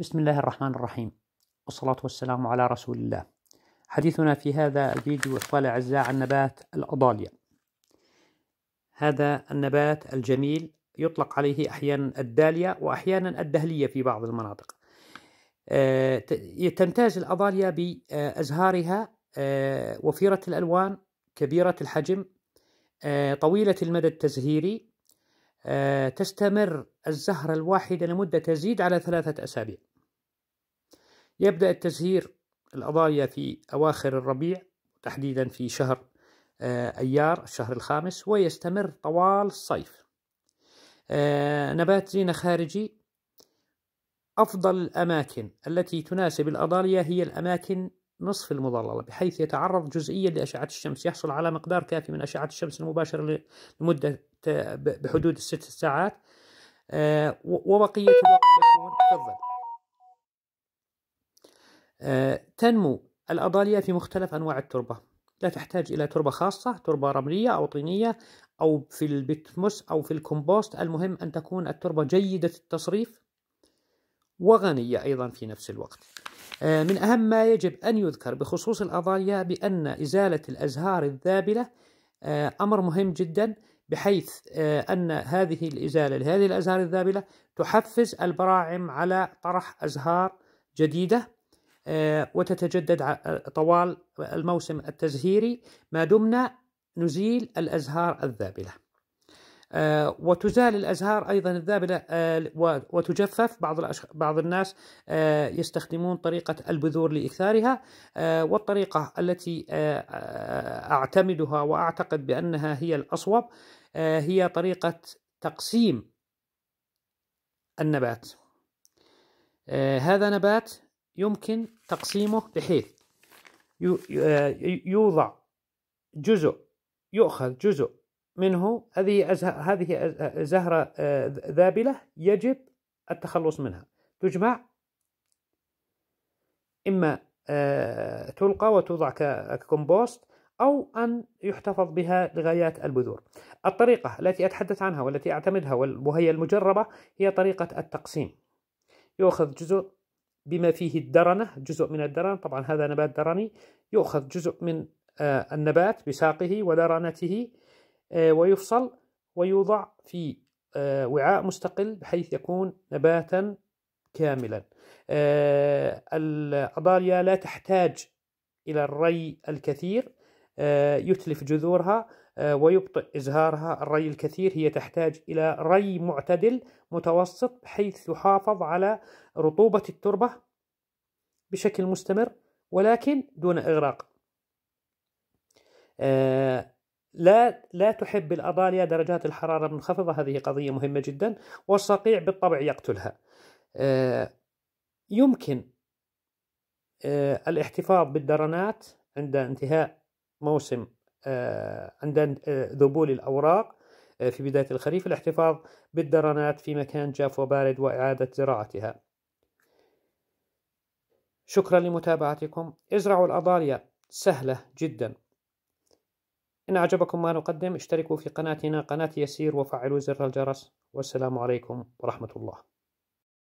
بسم الله الرحمن الرحيم والصلاة والسلام على رسول الله حديثنا في هذا الفيديو إخوان الأعزاء عن نبات الأضاليا هذا النبات الجميل يطلق عليه أحيانا الدالية وأحيانا الدهلية في بعض المناطق آه، تمتاز الأضاليا بأزهارها آه، وفيرة الألوان كبيرة الحجم آه، طويلة المدى التزهيري آه، تستمر الزهرة الواحدة لمدة تزيد على ثلاثة أسابيع يبدأ التزهير الأضايا في أواخر الربيع تحديدا في شهر آه، أيار الشهر الخامس ويستمر طوال الصيف آه، نبات زينة خارجي أفضل الأماكن التي تناسب الأضالية هي الأماكن نصف المظللة بحيث يتعرض جزئيا لأشعة الشمس يحصل على مقدار كافي من أشعة الشمس المباشرة لمدة بحدود الست ساعات آه، وبقية الوقت تكون في الظل آه، تنمو الأضالية في مختلف أنواع التربة لا تحتاج إلى تربة خاصة تربة رملية أو طينية أو في البتموس أو في الكومبوست المهم أن تكون التربة جيدة التصريف وغنية أيضا في نفس الوقت آه، من أهم ما يجب أن يذكر بخصوص الأضالية بأن إزالة الأزهار الذابلة أمر مهم جدا بحيث آه، أن هذه الإزالة لهذه الأزهار الذابلة تحفز البراعم على طرح أزهار جديدة آه، وتتجدد آه، طوال الموسم التزهيري ما دمنا نزيل الأزهار الذابلة آه، وتزال الازهار ايضا الذابله آه، وتجفف بعض بعض الناس آه، يستخدمون طريقه البذور لاكثارها والطريقه التي اعتمدها واعتقد بانها هي الاصوب هي طريقه تقسيم النبات هذا نبات يمكن تقسيمه بحيث يوضع جزء يؤخذ جزء منه هذه هذه زهرة آه، ذابلة يجب التخلص منها تجمع إما آه، تلقى وتوضع ككومبوست أو أن يحتفظ بها لغايات البذور الطريقة التي أتحدث عنها والتي أعتمدها وهي المجربة هي طريقة التقسيم يؤخذ جزء بما فيه الدرنة جزء من الدرن طبعا هذا نبات درني يؤخذ جزء من آه، النبات بساقه ودرنته آه، ويفصل ويوضع في آه، وعاء مستقل بحيث يكون نباتا كاملا آه، الأضاليا لا تحتاج إلى الري الكثير يتلف جذورها ويبطئ إزهارها الري الكثير هي تحتاج إلى ري معتدل متوسط بحيث يحافظ على رطوبة التربة بشكل مستمر ولكن دون إغراق لا لا تحب الاضاليا درجات الحرارة المنخفضة هذه قضية مهمة جدا والصقيع بالطبع يقتلها آه، يمكن آه، الاحتفاظ بالدرنات عند انتهاء موسم آه، عند ذبول الأوراق في بداية الخريف الاحتفاظ بالدرنات في مكان جاف وبارد وإعادة زراعتها شكرا لمتابعتكم ازرعوا الاضاليا سهلة جدا إن أعجبكم ما نقدم اشتركوا في قناتنا قناة يسير وفعلوا زر الجرس والسلام عليكم ورحمة الله